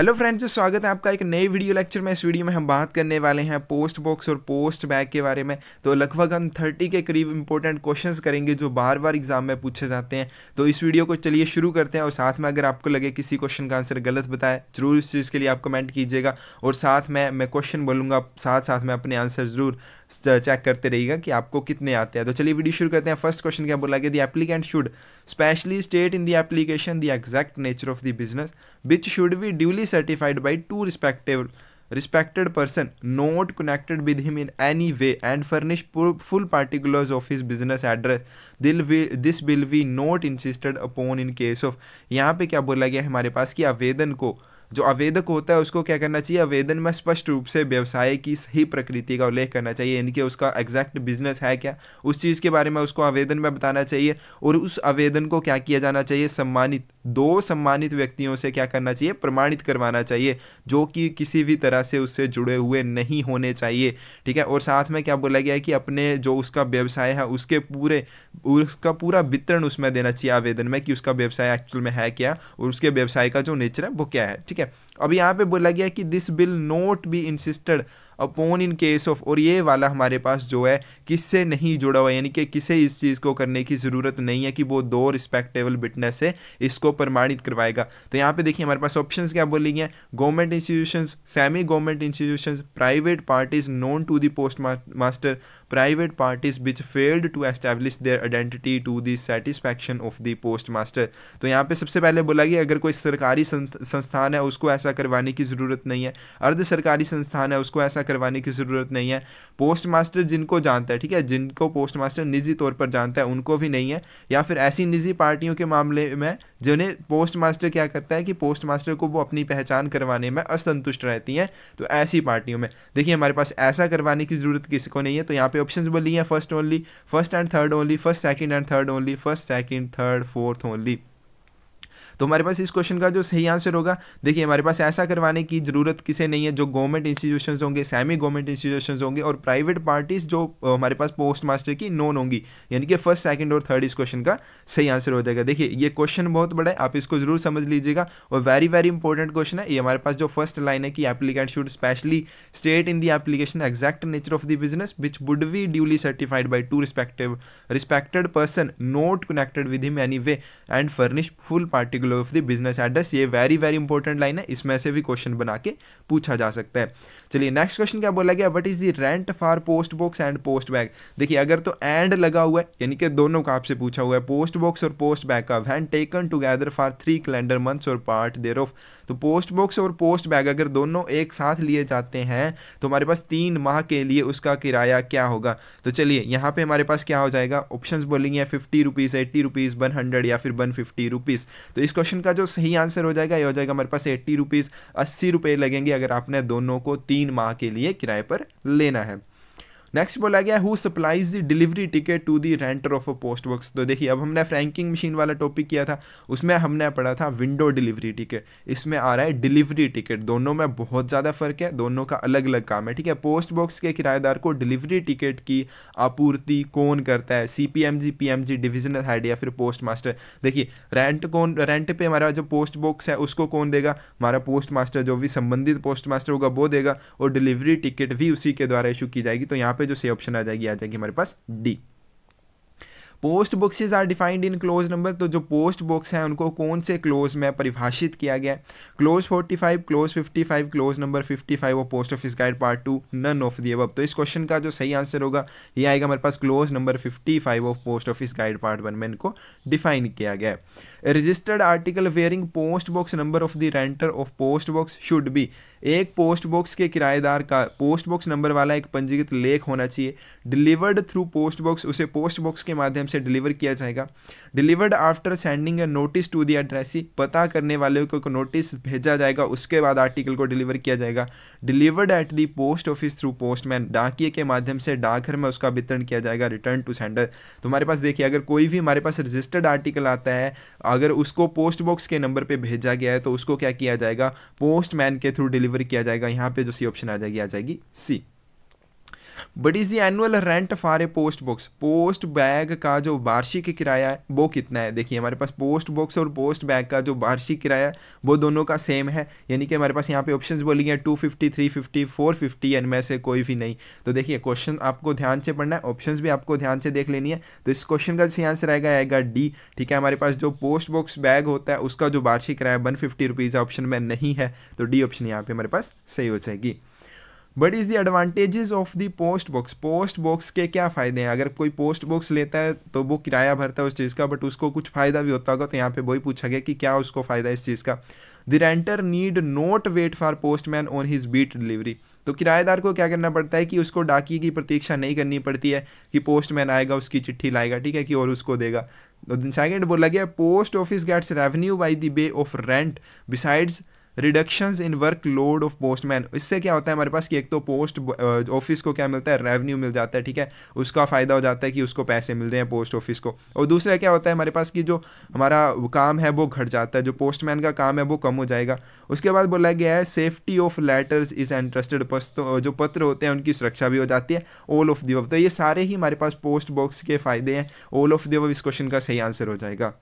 Hello friends स्वागत है आपका एक नए वीडियो लेक्चर में इस वीडियो में हम बात करने वाले हैं पोस्ट बॉक्स और पोस्ट बैग के बारे में तो लगभग हम थर्टी के करीब इंपॉर्टेंट क्वेश्चंस करेंगे जो बार बार एग्जाम में पूछे जाते हैं तो इस वीडियो को चलिए शुरू करते हैं और साथ में अगर आपको लगे किसी क्वेश्चन का आंसर गलत बताए जरूर इस चीज़ के लिए आप कमेंट कीजिएगा और साथ में मैं क्वेश्चन बोलूँगा साथ साथ में अपने आंसर ज़रूर चेक करते रहिएगा कि आपको कितने आते हैं तो चलिए वीडियो शुरू करते हैं फर्स्ट क्वेश्चन क्या बोला गया the applicant should specially state in the application the exact nature of the business which should be duly certified by two respective respected person not connected with him in any way and furnish full particulars of his business address दिल this bill we not insisted upon in case of यहाँ पे क्या बोला गया हमारे पास कि आवेदन को जो आवेदक होता है उसको क्या करना चाहिए आवेदन में स्पष्ट रूप से व्यवसाय की सही प्रकृति का उल्लेख करना चाहिए यानी कि उसका एग्जैक्ट बिजनेस है क्या उस चीज़ के बारे में उसको आवेदन में बताना चाहिए और उस आवेदन को क्या किया जाना चाहिए सम्मानित दो सम्मानित व्यक्तियों से क्या करना चाहिए प्रमाणित करवाना चाहिए जो कि किसी भी तरह से उससे जुड़े हुए नहीं होने चाहिए ठीक है और साथ में क्या बोला गया है कि अपने जो उसका व्यवसाय है उसके पूरे उसका पूरा वितरण उसमें देना चाहिए आवेदन में कि उसका व्यवसाय एक्चुअल में है क्या और उसके व्यवसाय का जो नेचर है वो क्या है ठीक है ठीक है अब यहाँ पे बोला गया कि this bill not be insisted upon in case of और ये वाला हमारे पास जो है किससे नहीं जुड़ा हुआ यानी कि किसे इस चीज़ को करने की ज़रूरत नहीं है कि वो दो रिस्पेक्टेबल बिटनेस से इसको प्रमाणित करवाएगा तो यहाँ पे देखिए हमारे पास ऑप्शन क्या बोली गए government institutions semi government institutions private parties known to the post master private parties which failed to establish their identity to the satisfaction of the post master तो यहाँ पे सबसे पहले बोला गया अगर कोई सरकारी संस्थान है उसको ऐसा करवाने की ज़रूरत नहीं है अर्ध सरकारी संस्थान है उसको ऐसा करवाने की ज़रूरत नहीं है पोस्ट मास्टर जिनको जानता है ठीक है जिनको पोस्ट मास्टर निजी तौर पर जानता है उनको भी नहीं है या फिर ऐसी निजी पार्टियों के मामले में जिन्हें पोस्ट मास्टर क्या करता है कि पोस्ट मास्टर को वो अपनी पहचान करवाने में असंतुष्ट रहती हैं तो ऐसी पार्टियों में देखिए हमारे पास ऐसा करवाने की ज़रूरत किसी को नहीं है तो यहाँ पे पे ऑप्शन बोली हैं first only first and third only first second and third only first second third fourth only तो हमारे पास इस क्वेश्चन का जो सही आंसर होगा देखिए हमारे पास ऐसा करवाने की ज़रूरत किसे नहीं है जो गवर्नमेंट इंस्टीट्यूशन होंगे सेमी गवर्नमेंट इंस्टीट्यूशन होंगे और प्राइवेट पार्टीज जो हमारे पास पोस्ट मास्टर की नोन होंगी यानी कि फर्स्ट सेकेंड और थर्ड इस क्वेश्चन का सही आंसर हो जाएगा देखिए ये क्वेश्चन बहुत बड़ा है आप इसको जरूर समझ लीजिएगा और वेरी वेरी इंपॉर्टेंट क्वेश्चन है ये हमारे पास जो फर्स्ट लाइन है कि applicant should specially state in the application exact nature of the business which would be duly certified by two respective respected person not connected with him any way and furnish full particular article of the business address ये very very important line है इसमें से भी question बना के पूछा जा सकता है चलिए नेक्स्ट क्वेश्चन क्या बोला गया what is the rent for post box and post bag देखिए अगर तो एंड लगा हुआ है यानी कि दोनों का आपसे पूछा हुआ है पोस्ट बॉक्स और पोस्ट बैग का when taken together for three calendar months और पार्ट देर ऑफ तो पोस्ट बॉक्स और पोस्ट बैग अगर दोनों एक साथ लिए जाते हैं तो हमारे पास तीन माह के लिए उसका किराया क्या होगा तो चलिए यहाँ पे हमारे पास क्या हो जाएगा ऑप्शंस बोलेंगे fifty rupees eighty rupees one hundred या फिर वन फिफ्टी रुपीज़ तो इस क्वेश्चन का जो सही आंसर हो जाएगा ये हो जाएगा हमारे पास एट्टी रुपीज़ अस्सी रुपये लगेंगे अगर आपने दोनों को तीन तीन माह के लिए किराए पर लेना है नेक्स्ट बोला गया who supplies the delivery ticket to the renter of a post box तो देखिए अब हमने फ्रैंकिंग मशीन वाला टॉपिक किया था उसमें हमने पढ़ा था विंडो डिलीवरी टिकट इसमें आ रहा है डिलीवरी टिकट दोनों में बहुत ज़्यादा फर्क है दोनों का अलग अलग काम है ठीक है पोस्ट बॉक्स के किराएदार को डिलीवरी टिकट की आपूर्ति कौन करता है C P M G P M G divisional head या फिर पोस्ट मास्टर देखिए रेंट कौन रेंट पे हमारा जो पोस्ट बॉक्स है उसको कौन देगा हमारा पोस्ट मास्टर जो भी संबंधित पोस्ट मास्टर होगा वो देगा और डिलीवरी टिकट भी उसी के द्वारा इशू की जाएगी तो यहाँ पे जो सही ऑप्शन आ जाएगी आ जाएगी हमारे पास the post boxes are defined in clause number तो जो पोस्ट बॉक्स हैं उनको कौन से क्लोज में परिभाषित किया गया है क्लोज 45 क्लोज 55 क्लोज नंबर 55 और post office guide part two none of the अब तो इस क्वेश्चन का जो सही आंसर होगा ये आएगा हमारे पास clause number 55 of post office guide part one में इनको डिफाइन किया गया है registered article bearing post box number of the renter of post box should be एक पोस्ट बॉक्स के किराएदार का पोस्ट बॉक्स नंबर वाला एक पंजीकृत लेख होना चाहिए डिलीवर्ड थ्रू पोस्ट बॉक्स उसे पोस्ट बॉक्स के माध्यम से डिलीवर किया जाएगा delivered after sending a notice to the addressee पता करने वाले को नोटिस भेजा जाएगा उसके बाद आर्टिकल को डिलीवर किया जाएगा delivered at the post office through postman डाकिए के माध्यम से डाकघर में उसका वितरण किया जाएगा रिटर्न टू सेंडर तो हमारे पास देखिए अगर कोई भी हमारे पास रजिस्टर्ड आर्टिकल आता है अगर उसको पोस्ट बॉक्स के नंबर पर भेजा गया है तो उसको क्या किया जाएगा पोस्टमैन के थ्रू डिलीवर किया जाएगा यहाँ पर जो सी ऑप्शन आ जाएगी आ जाएगी C what is the annual rent for a post box post bag का जो वार्षिक किराया है वो कितना है देखिए हमारे पास पोस्ट बॉक्स और पोस्ट बैग का जो वार्षिक किराया है वो दोनों का सेम है यानी कि हमारे पास यहाँ पे ऑप्शंस बोली गए two fifty three fifty four fifty इनमें से कोई भी नहीं तो देखिए क्वेश्चन आपको ध्यान से पढ़ना है ऑप्शन भी आपको ध्यान से देख लेनी है तो इस क्वेश्चन का सही आंसर आएगा आएगा डी ठीक है हमारे पास जो पोस्ट बॉक्स बैग होता है उसका जो वार्षिक किराया वन फिफ्टी रुपीज़ ऑप्शन में नहीं है तो डी ऑप्शन यहाँ पे हमारे पास सही हो जाएगी what is the advantages of the post box post box के क्या फ़ायदे हैं अगर कोई पोस्ट बॉक्स लेता है तो वो किराया भरता है उस चीज़ का बट उसको कुछ फ़ायदा भी होता होगा तो यहाँ पे वही पूछा गया कि क्या उसको फ़ायदा इस चीज़ का the renter need not wait for postman on his beat delivery तो किराएदार को क्या करना पड़ता है कि उसको डाकी की प्रतीक्षा नहीं करनी पड़ती है कि पोस्टमैन आएगा उसकी चिट्ठी लाएगा ठीक है कि और उसको देगा सेकेंड बोला गया post office gets revenue by the way of rent besides reduction in work load of postman इससे क्या होता है हमारे पास कि एक तो पोस्ट ऑफिस को क्या मिलता है रेवेन्यू मिल जाता है ठीक है उसका फ़ायदा हो जाता है कि उसको पैसे मिल रहे हैं पोस्ट ऑफिस को और दूसरा क्या होता है हमारे पास कि जो हमारा काम है वो घट जाता है जो पोस्टमैन का काम है वो कम हो जाएगा उसके बाद बोला गया है safety of letters is interested जो पत्र होते हैं उनकी सुरक्षा भी हो जाती है ऑल ऑफ दिव तो ये सारे ही हमारे पास पोस्ट बॉक्स के फ़ायदे हैं ऑल ऑफ दिव इस क्वेश्चन का सही आंसर हो जाएगा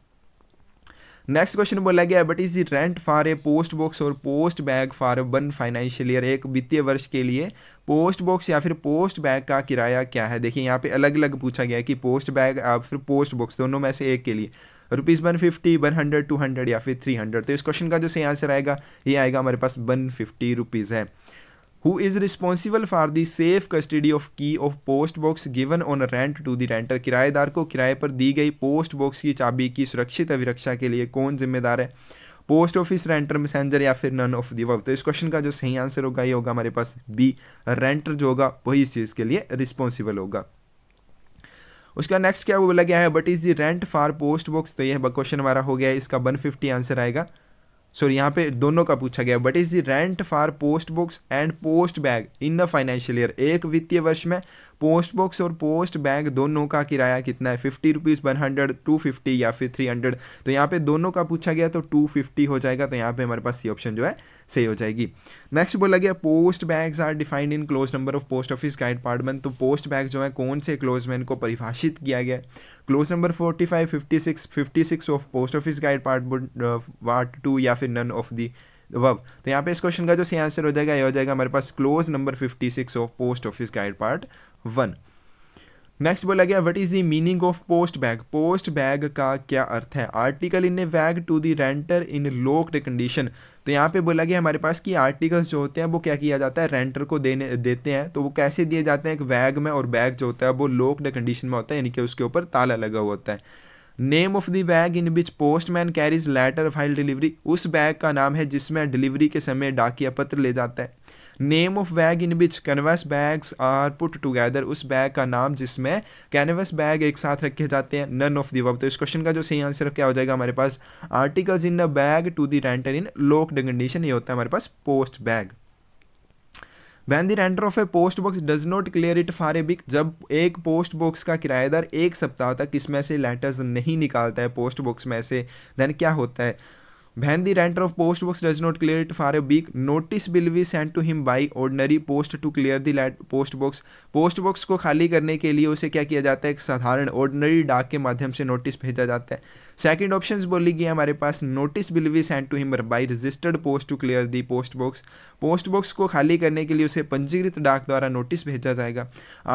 नेक्स्ट क्वेश्चन बोला गया what is rent for a post box और post bag for one financial year एक वित्तीय वर्ष के लिए पोस्ट बॉक्स या फिर पोस्ट बैग का किराया क्या है देखिए यहाँ पे अलग अलग पूछा गया है कि पोस्ट बैग या फिर पोस्ट बॉक्स दोनों में से एक के लिए rupees one fifty one hundred two hundred या फिर थ्री हंड्रेड तो इस क्वेश्चन का जो सही आंसर आएगा ये आएगा हमारे पास वन फिफ्टी रुपीज़ है who is responsible for the safe custody of key of post box given on rent to the renter किराएदार को किराए पर दी गई पोस्ट बॉक्स की चाबी की सुरक्षित अभिरक्षा के लिए कौन जिम्मेदार है पोस्ट ऑफिस रेंटर मैसेंजर या फिर नन ऑफ दिव तो इस क्वेश्चन का जो सही आंसर होगा ये होगा हमारे पास बी रेंटर जो होगा वही इस चीज़ के लिए रिस्पॉन्सिबल होगा उसका नेक्स्ट क्या बोला गया है what is the rent for post box तो यह क्वेश्चन हमारा हो गया है इसका 150 आंसर आएगा सॉरी यहाँ पे दोनों का पूछा गया what is the rent for post box and post bag in the financial year एक वित्तीय वर्ष में पोस्ट बॉक्स और पोस्ट बैग दोनों का किराया कितना है fifty rupees one hundred two fifty या फिर थ्री हंड्रेड तो यहाँ पे दोनों का पूछा गया तो टू फिफ्टी हो जाएगा तो यहाँ पे हमारे पास सी ऑप्शन जो है सही हो जाएगी नेक्स्ट बोला गया post bags are defined in clause number of post office का डिपार्टमेंट तो पोस्ट बैग जो है कौन से क्लोजमैन को परिभाषित किया गया clause number forty five fifty six fifty six of post office guide part वार्ट टू या फिर नन ऑफ दी वब तो यहाँ पे इस क्वेश्चन का जो सही आंसर हो जाएगा ये हो जाएगा हमारे पास clause number fifty six of post office guide part one next बोला गया what is the meaning of post bag post bag का क्या अर्थ है article in a bag to the renter in locked condition तो यहाँ पे बोला गया हमारे पास कि आर्टिकल्स जो होते हैं वो क्या किया जाता है रेंटर को देने देते हैं तो वो कैसे दिए जाते हैं एक बैग में और बैग जो होता है वो लोक्ड कंडीशन में होता है यानी कि उसके ऊपर ताला लगा हुआ होता है name of the bag in which postman carries letter file delivery उस बैग का नाम है जिसमें डिलीवरी के समय डाकिया पत्र ले जाता है name of bag in which canvas bags are put together उस बैग का नाम जिसमें कैनवस बैग एक साथ रखे जाते हैं नन ऑफ दिव तो इस क्वेश्चन का जो सही आंसर क्या हो जाएगा हमारे पास articles in the bag to the renter in lock condition ये होता है हमारे पास post bag when the renter of a post box does not clear it for a week जब एक पोस्ट बॉक्स का किराएदार एक सप्ताह तक इसमें से लेटर्स नहीं निकालता है पोस्ट बॉक्स में से देन क्या होता है when the renter of post box does not clear it for a week notice will be send to him by ordinary post to clear the post box post box को खाली करने के लिए उसे क्या किया जाता है एक साधारण ऑर्डनरी डाक के माध्यम से नोटिस भेजा जाता है सेकेंड ऑप्शन बोली गई हमारे पास notice will be send to him by registered post to clear the post box post box को खाली करने के लिए उसे पंजीकृत डाक द्वारा नोटिस भेजा जाएगा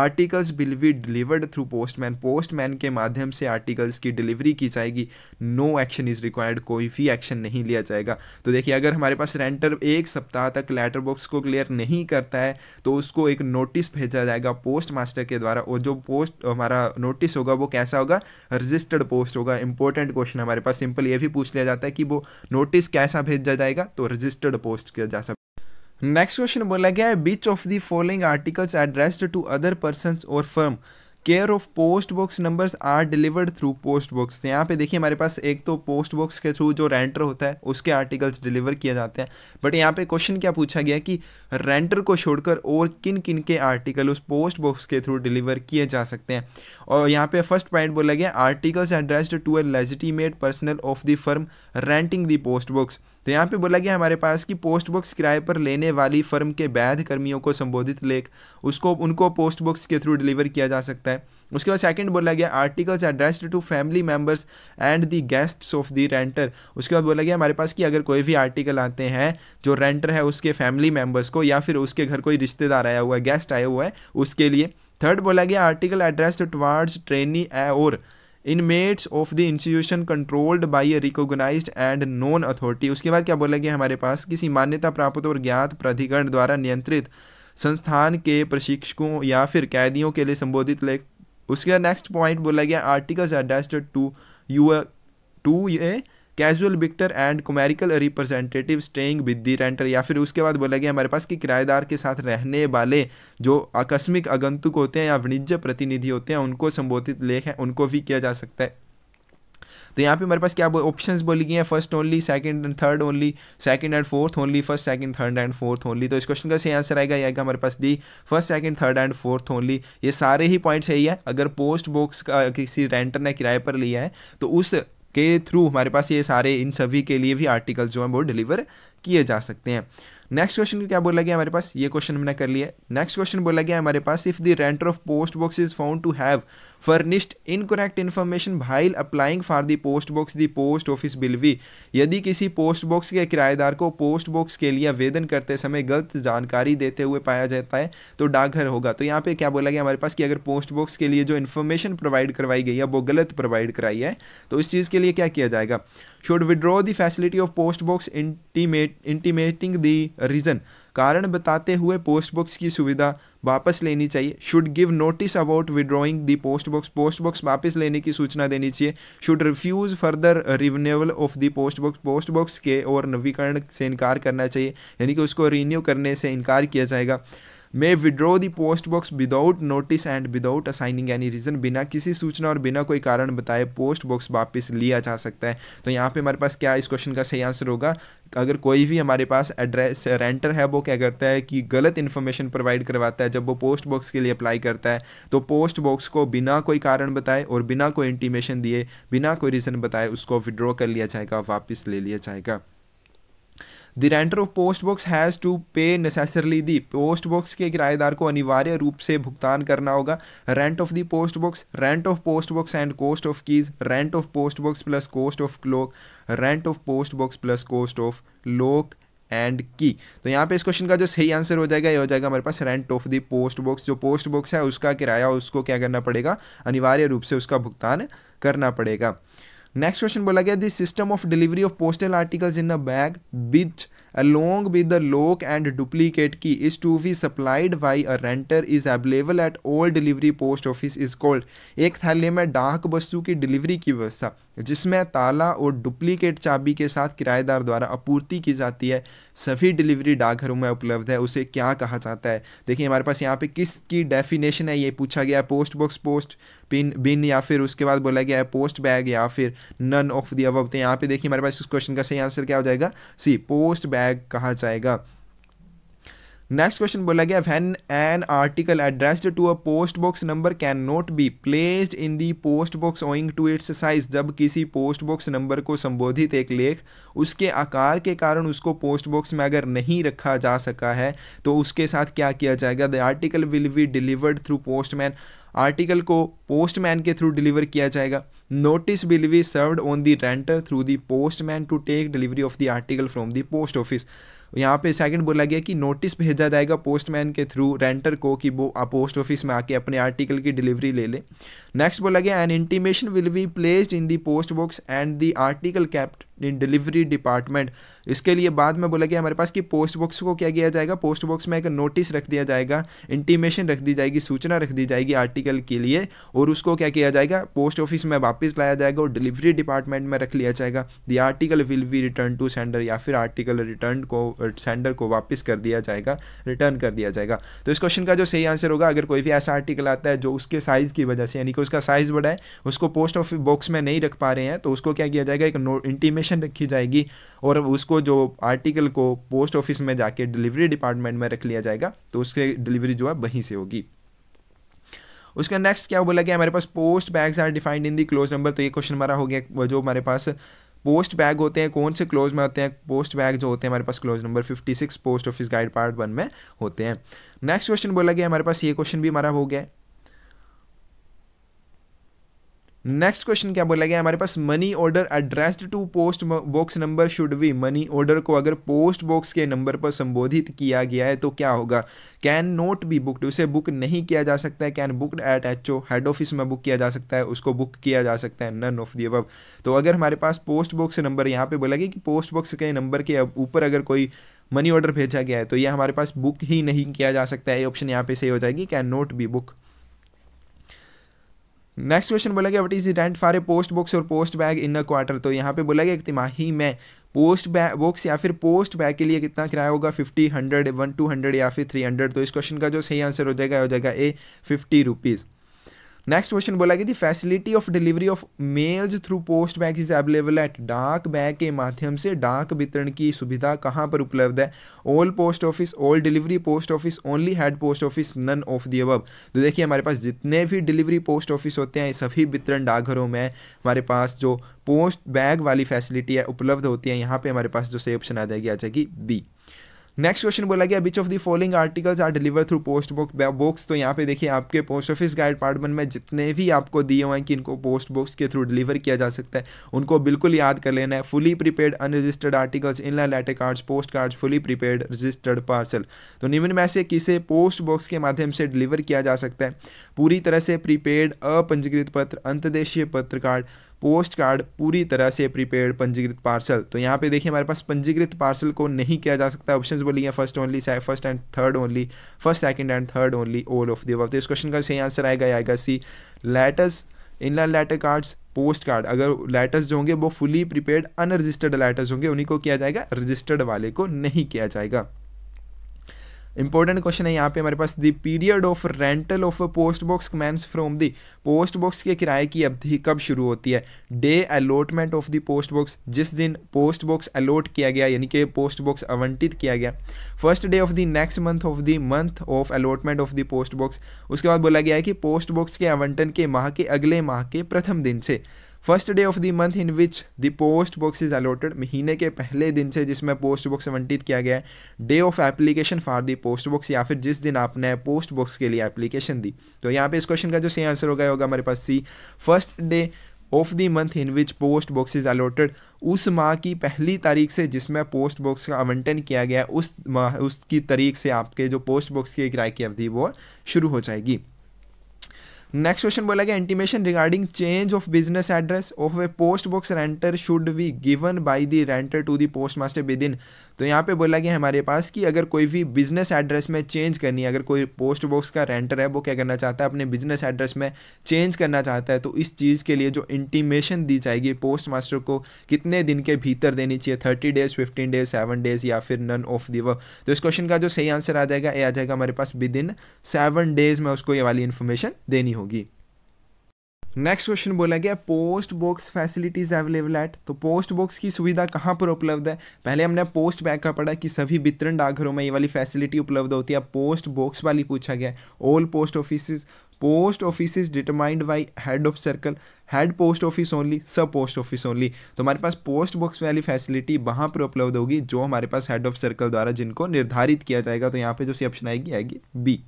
articles will be delivered through postman postman के माध्यम से आर्टिकल्स की डिलीवरी की जाएगी नो एक्शन इज़ रिक्वायर्ड कोई भी एक्शन नहीं लिया जाएगा तो देखिए अगर हमारे पास रेंटर एक सप्ताह तक लेटर बॉक्स को क्लियर नहीं करता है तो उसको एक नोटिस भेजा जाएगा पोस्ट मास्टर के द्वारा और जो पोस्ट हमारा नोटिस होगा वो कैसा होगा रजिस्टर्ड पोस्ट होगा इंपॉर्टेंट रिलेटेड क्वेश्चन हमारे पास सिंपल ये भी पूछ लिया जाता है कि वो नोटिस कैसा भेजा जाएगा तो रजिस्टर्ड पोस्ट किया जा सकता नेक्स्ट क्वेश्चन बोला गया है which of the following articles addressed to other person और firm care of post box numbers are delivered through post box यहाँ पे देखिए हमारे पास एक तो पोस्ट बॉक्स के थ्रू जो रेंटर होता है उसके आर्टिकल्स डिलीवर किए जाते हैं बट यहाँ पे क्वेश्चन क्या पूछा गया कि रेंटर को छोड़कर और किन किन के आर्टिकल उस पोस्ट बॉक्स के थ्रू डिलीवर किए जा सकते हैं और यहाँ पे फर्स्ट पॉइंट बोला गया articles addressed to a legitimate personal of the firm renting the post box तो यहाँ पे बोला गया हमारे पास कि पोस्ट बॉक्स किराए पर लेने वाली फर्म के वैध कर्मियों को संबोधित लेख उसको उनको पोस्ट बॉक्स के थ्रू डिलीवर किया जा सकता है उसके बाद सेकंड बोला गया articles addressed to family members and the guests of the renter उसके बाद बोला गया हमारे पास कि अगर कोई भी आर्टिकल आते हैं जो रेंटर है उसके फैमिली मेम्बर्स को या फिर उसके घर कोई रिश्तेदार आया हुआ है गेस्ट आया हुआ है उसके लिए थर्ड बोला गया आर्टिकल एड्रेस्ड टुवार्ड्स ट्रेनी और inmates of the institution controlled by a recognise and known authority उसके बाद क्या बोला गया हमारे पास किसी मान्यता प्राप्त और ज्ञात प्राधिकरण द्वारा नियंत्रित संस्थान के प्रशिक्षकों या फिर कैदियों के लिए संबोधित लेख उसके नेक्स्ट पॉइंट बोला गया articles addressed to you to a casual visitor and commercial representative staying with the renter या फिर उसके बाद बोला गया हमारे पास कि किराएदार के साथ रहने वाले जो आकस्मिक आगंतुक होते हैं या वाणिज्य प्रतिनिधि होते हैं उनको संबोधित लेख है उनको भी किया जा सकता है तो यहाँ पे हमारे पास क्या ऑप्शन बोली गई हैं first only second and third only second and fourth only first second third and fourth only तो इस क्वेश्चन का सही आंसर आएगा आएगा हमारे पास D first second third and fourth only ये सारे ही पॉइंट्स सही है अगर पोस्ट बॉक्स का किसी रेंटर ने किराए पर लिया है तो उस के थ्रू हमारे पास ये सारे इन सभी के लिए भी आर्टिकल्स जो हैं वो डिलीवर किए जा सकते हैं नेक्स्ट क्वेश्चन क्या बोला गया हमारे पास ये क्वेश्चन हमने कर लिया नेक्स्ट क्वेश्चन बोला गया हमारे पास if the renter of post box is found to have furnished incorrect information by applying for the post box the post office will भी यदि किसी पोस्ट बॉक्स के किराएदार को पोस्ट बॉक्स के लिए आवेदन करते समय गलत जानकारी देते हुए पाया जाता है तो डाकघर होगा तो यहाँ पे क्या बोला गया हमारे पास कि अगर पोस्ट बॉक्स के लिए जो इन्फॉर्मेशन प्रोवाइड करवाई गई है वो गलत प्रोवाइड कराई है तो इस चीज़ के लिए क्या किया जाएगा should withdraw the facility of post box intimate intimating the reason कारण बताते हुए पोस्ट बॉक्स की सुविधा वापस लेनी चाहिए should give notice about withdrawing the post box post box वापस लेने की सूचना देनी चाहिए should refuse further renewal of the post box post box के और नवीकरण से इनकार करना चाहिए यानी कि उसको रीन्यू करने से इनकार किया जाएगा may withdraw the post box without notice and without assigning any reason बिना किसी सूचना और बिना कोई कारण बताए पोस्ट बॉक्स वापस लिया जा सकता है तो यहाँ पे हमारे पास क्या इस क्वेश्चन का सही आंसर होगा अगर कोई भी हमारे पास एड्रेस रेंटर है वो क्या करता है कि गलत इन्फॉर्मेशन प्रोवाइड करवाता है जब वो पोस्ट बॉक्स के लिए अप्लाई करता है तो पोस्ट बॉक्स को बिना कोई कारण बताए और बिना कोई इंटीमेशन दिए बिना कोई रीज़न बताए उसको विड्रॉ कर लिया जाएगा वापस ले लिया जाएगा the renter of post box has to pay necessarily the post box के किराएदार को अनिवार्य रूप से भुगतान करना होगा rent of the post box rent of post box and cost of keys rent of post box plus cost of lock rent of post box plus cost of lock and key तो यहाँ पे इस question का जो सही answer हो जाएगा ये हो जाएगा हमारे पास rent of the post box जो पोस्ट बॉक्स है उसका किराया उसको क्या करना पड़ेगा अनिवार्य रूप से उसका भुगतान करना पड़ेगा नेक्स्ट क्वेश्चन बोला गया this system of delivery of postal articles in a bag which along with the lock and duplicate key is to be supplied by a renter is available at all delivery post office is called एक थैले में डाक वस्तु की delivery की व्यवस्था जिसमें ताला और डुप्लीकेट चाबी के साथ किराएदार द्वारा आपूर्ति की जाती है सभी डिलीवरी डाकघरों में उपलब्ध है उसे क्या कहा जाता है देखिए हमारे पास यहाँ पे किसकी डेफिनेशन है ये पूछा गया post box post pin bin या फिर उसके बाद बोला गया है पोस्ट बैग या फिर नन ऑफ दी अब यहाँ पे देखिए हमारे पास इस क्वेश्चन का सही आंसर क्या हो जाएगा सी पोस्ट बैग टैग कहा जाएगा नेक्स्ट क्वेश्चन बोला गया when an article addressed to a post box number can not be placed in the post box owing to its size जब किसी पोस्ट बॉक्स नंबर को संबोधित एक लेख उसके आकार के कारण उसको पोस्ट बॉक्स में अगर नहीं रखा जा सका है तो उसके साथ क्या किया जाएगा the article will be delivered through postman article को पोस्टमैन के थ्रू डिलीवर किया जाएगा notice will be served on the renter through the postman to take delivery of the article from the post office यहाँ पे second बोला गया कि notice भेजा जाएगा पोस्टमैन के थ्रू रेंटर को कि वो आप पोस्ट ऑफिस में आके अपने आर्टिकल की डिलीवरी ले ले नेक्स्ट बोला गया an intimation will be placed in the post box and the article kept delivery department इसके लिए बाद में बोला गया हमारे पास कि पोस्ट बॉक्स को क्या किया जाएगा पोस्ट बॉक्स में एक नोटिस रख दिया जाएगा इंटीमेशन रख दी जाएगी सूचना रख दी जाएगी आर्टिकल के लिए और उसको क्या किया जाएगा पोस्ट ऑफिस में वापस लाया जाएगा और डिलीवरी डिपार्टमेंट में रख लिया जाएगा the article will be return to sender या फिर आर्टिकल रिटर्न को सेंडर को वापस कर दिया जाएगा रिटर्न कर दिया जाएगा तो इस क्वेश्चन का जो सही आंसर होगा अगर कोई भी ऐसा आर्टिकल आता है जो उसके साइज़ की वजह से यानी कि उसका साइज़ बड़ा है उसको पोस्ट ऑफिस बॉक्स में नहीं रख पा रहे हैं तो उसको क्या किया जाएगा एक इंटीमेशन कंडीशन रखी जाएगी और उसको जो आर्टिकल को पोस्ट ऑफिस में जाके डिलीवरी डिपार्टमेंट में रख लिया जाएगा तो उसकी डिलीवरी जो है वहीं से होगी उसके नेक्स्ट क्या बोला गया हमारे पास post bags are defined in the clause number तो ये क्वेश्चन हमारा हो गया जो हमारे पास पोस्ट बैग होते हैं कौन से क्लोज में होते हैं पोस्ट बैग जो होते हैं हमारे पास clause number 56 post office guide part one में होते हैं नेक्स्ट क्वेश्चन बोला गया हमारे पास ये क्वेश्चन भी हमारा हो गया नेक्स्ट क्वेश्चन क्या बोला गया हमारे पास money order addressed to post box number should be money order को अगर पोस्ट बॉक्स के नंबर पर संबोधित किया गया है तो क्या होगा कैन नॉट बी बुकड उसे बुक नहीं किया जा सकता है can booked at H O head office में बुक किया जा सकता है उसको बुक किया जा सकता है नन ऑफ दी अब तो अगर हमारे पास पोस्ट बॉक्स नंबर यहाँ पे बोला गया कि पोस्ट बॉक्स के नंबर के ऊपर अगर कोई मनी ऑर्डर भेजा गया है तो यह हमारे पास बुक ही नहीं किया जा सकता है ये ऑप्शन यहाँ पे सही हो जाएगी can not be book next question बोला गया what is rent for a post box और post bag in a quarter तो यहाँ पे बोला गया तिमाही में पोस्ट बैग बॉक्स या फिर पोस्ट बैग के लिए कितना किराया होगा fifty hundred one two hundred या फिर थ्री हंड्रेड तो इस क्वेश्चन का जो सही आंसर हो जाएगा हो जाएगा A fifty rupees next question बोला कि the facility of delivery of mails through post bag is available at डाक बैग के माध्यम से डाक वितरण की सुविधा कहाँ पर उपलब्ध है all post office all delivery post office only head post office none of the अब तो देखिए हमारे पास जितने भी डिलीवरी पोस्ट ऑफिस होते हैं सभी वितरण डाकघरों में हमारे पास जो पोस्ट बैग वाली फैसिलिटी है उपलब्ध होती है यहाँ पर हमारे पास जो सही ऑप्शन आ जाएगी आ जाएगी बी नेक्स्ट क्वेश्चन बोला गया which of the following articles are deliver through post book box तो यहाँ पे देखिए आपके पोस्ट ऑफिस गाइड डिपार्टमेंट में जितने भी आपको दिए हुए हैं कि इनको पोस्ट बॉक्स के थ्रू डिलीवर किया जा सकता है उनको बिल्कुल याद कर लेना है fully prepaid unregistered articles in letter cards post cards fully prepaid registered parcel तो निम्न में से किसे पोस्ट बॉक्स के माध्यम से डिलीवर किया जा सकता है पूरी तरह से प्रीपेड अपंजीकृत पत्र अंतर्देशीय पत्र कार्ड पोस्ट कार्ड पूरी तरह से प्रीपेड पंजीकृत पार्सल तो यहाँ पे देखिए हमारे पास पंजीकृत पार्सल को नहीं किया जा सकता ऑप्शन बोली first only first and third only first second and third only all of the तो इस क्वेश्चन का सही आंसर आएगा आएगा C letters inland letter cards post card अगर लेटर्स जो होंगे वो फुली प्रीपेड अनरजिस्टर्ड लेटर्स होंगे उन्हीं को किया जाएगा रजिस्टर्ड वाले को नहीं किया जाएगा इंपॉर्टेंट क्वेश्चन है यहाँ पे हमारे पास the period of rental of post box commences from the post box के किराए की अवधि कब शुरू होती है day allotment of the post box जिस दिन पोस्ट बॉक्स अलॉट किया गया यानी कि पोस्ट बॉक्स आवंटित किया गया first day of the next month of the month of allotment of the post box उसके बाद बोला गया है कि पोस्ट बॉक्स के आवंटन के माह के अगले माह के प्रथम दिन से first day of the month in which the post box is allotted महीने के पहले दिन से जिसमें पोस्ट बॉक्स आवंटित किया गया है day of application for the post box या फिर जिस दिन आपने पोस्ट बॉक्स के लिए एप्लीकेशन दी तो यहाँ पे इस क्वेश्चन का जो सही आंसर होगा होगा हमारे पास C first day of the month in which post box is allotted उस माह की पहली तारीख से जिसमें पोस्ट बॉक्स का आवंटन किया गया उस माह उसकी तारीख से आपके जो पोस्ट बॉक्स की किराए की अवधि वो शुरू हो जाएगी नेक्स्ट क्वेश्चन बोला गया intimation regarding change of business address of a post box renter should be given by the renter to the post master within तो यहाँ पे बोला गया हमारे पास कि अगर कोई भी बिजनेस एड्रेस में चेंज करनी है अगर कोई पोस्ट बॉक्स का रेंटर है वो क्या करना चाहता है अपने बिजनेस एड्रेस में चेंज करना चाहता है तो इस चीज़ के लिए जो इंटीमेशन दी जाएगी पोस्ट मास्टर को कितने दिन के भीतर देनी चाहिए thirty days fifteen days seven days या फिर नन ऑफ दी वर्क तो इस क्वेश्चन का जो सही आंसर आ जाएगा ये आ जाएगा हमारे पास विद इन सेवन डेज में उसको ये वाली इन्फॉर्मेशन देनी होगी होगी नेक्स्ट क्वेश्चन बोला गया post box facilities available at तो पोस्ट बॉक्स की सुविधा कहाँ पर उपलब्ध है पहले हमने पोस्ट बैग का पढ़ा कि सभी वितरण डाकघरों में ये वाली फैसिलिटी उपलब्ध होती है पोस्ट बॉक्स वाली पूछा गया all post office post office determined by head of circle head post office only sub post office only तो हमारे पास पोस्ट बॉक्स वाली फैसिलिटी वहाँ पर उपलब्ध होगी जो हमारे पास हेड ऑफ सर्कल द्वारा जिनको निर्धारित किया जाएगा तो यहाँ पे जो सी ऑप्शन आएगी आएगी B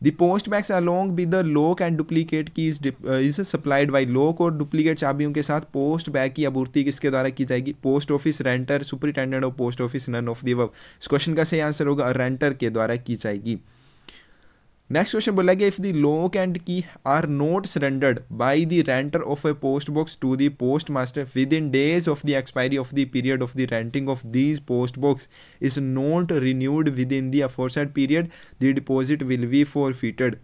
The postbacks along with the lock and duplicate की uh, is supplied by lock और duplicate चाबियों के साथ पोस्ट बैग की आपूर्ति किसके द्वारा की जाएगी post office renter superintendent of post office none of the इस क्वेश्चन का सही आंसर होगा रेंटर के द्वारा की जाएगी Next question bolega if the lock and key are not surrendered by the renter of a post box to the postmaster within days of the expiry of the period of the renting of these post box is not renewed within the aforesaid period, the deposit will be forfeited.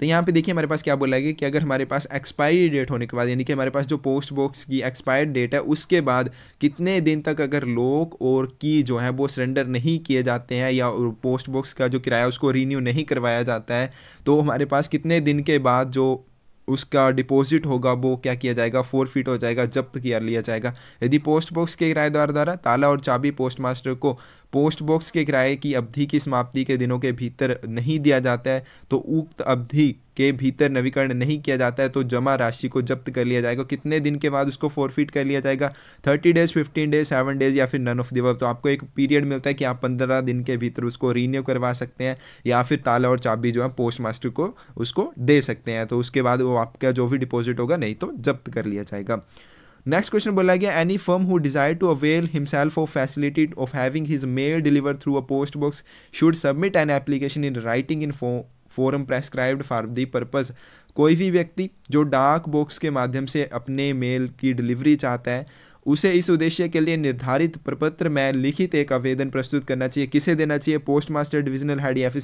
तो यहाँ पे देखिए हमारे पास क्या बोला गया कि अगर हमारे पास एक्सपायरी डेट होने के बाद यानी कि हमारे पास जो पोस्ट बॉक्स की एक्सपायर्ड डेट है उसके बाद कितने दिन तक अगर लोक और की जो है वो सरेंडर नहीं किए जाते हैं या पोस्ट बॉक्स का जो किराया उसको रीन्यू नहीं करवाया जाता है तो हमारे पास कितने दिन के बाद जो उसका डिपॉजिट होगा वो क्या किया जाएगा फोर फीट हो जाएगा जब्त किया लिया जाएगा यदि पोस्ट बॉक्स के किराएदार द्वारा ताला और चाबी पोस्ट मास्टर को पोस्ट बॉक्स के किराए की अवधि की समाप्ति के दिनों के भीतर नहीं दिया जाता है तो उक्त अवधि के भीतर नवीकरण नहीं किया जाता है तो जमा राशि को जब्त कर लिया जाएगा कितने दिन के बाद उसको फोरफिट कर लिया जाएगा thirty days fifteen days seven days या फिर नन ऑफ दिवर तो आपको एक पीरियड मिलता है कि आप पंद्रह दिन के भीतर उसको रीन्यू करवा सकते हैं या फिर ताला और चाबी जो है पोस्ट मास्टर को उसको दे सकते हैं तो उसके बाद वो आपका जो भी डिपॉजिट होगा नहीं तो जब्त कर लिया जाएगा नेक्स्ट क्वेश्चन बोला गया any firm who desire to avail himself of facility of having his mail deliver through a post box should submit an application in writing in form prescribed for the purpose कोई भी व्यक्ति जो डाक box के माध्यम से अपने mail की डिलीवरी चाहता है उसे इस उद्देश्य के लिए निर्धारित प्रपत्र में लिखित एक आवेदन प्रस्तुत करना चाहिए किसे देना चाहिए पोस्ट मास्टर डिविजनल हेड या फिर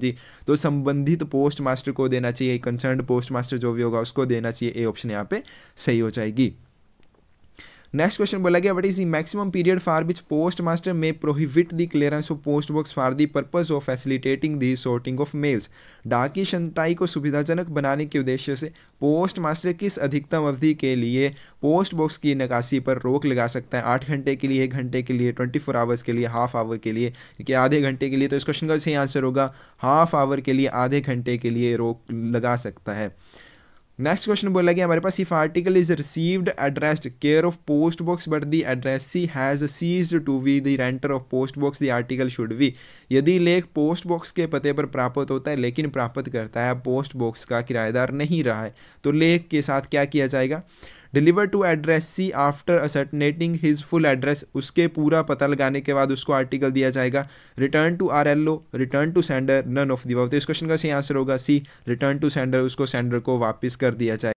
जी तो संबंधित पोस्ट मास्टर को देना चाहिए कंसर्न पोस्ट मास्टर जो भी होगा उसको देना चाहिए ए ऑप्शन यहाँ पे सही हो जाएगी नेक्स्ट क्वेश्चन बोला गया what is the maximum period for which post master may prohibit the clearance of post box for the purpose of facilitating the sorting of mails डाकी शनताई को सुविधाजनक बनाने के उद्देश्य से पोस्ट मास्टर किस अधिकतम अवधि के लिए पोस्ट बॉक्स की निकासी पर रोक लगा सकता है आठ घंटे के लिए एक घंटे के लिए ट्वेंटी फोर आवर्स के लिए हाफ आवर के लिए कि आधे घंटे के लिए तो इस क्वेश्चन का सही आंसर होगा हाफ आवर के लिए आधे घंटे के लिए रोक लगा सकता है नेक्स्ट क्वेश्चन बोला गया हमारे पास if article is received addressed care of post box but the addressee has cease to be the renter of post box the article should be यदि लेख पोस्ट बॉक्स के पते पर प्राप्त होता है लेकिन प्राप्त करता है पोस्ट बॉक्स का किराएदार नहीं रहा है तो लेख के साथ क्या किया जाएगा deliver to addressee after ascertaining his full address उसके पूरा पता लगाने के बाद उसको आर्टिकल दिया जाएगा return to R L O return to sender none of the तो इस क्वेश्चन का सही आंसर होगा सी रिटर्न टू सेंडर उसको सेंडर को वापस कर दिया जाएगा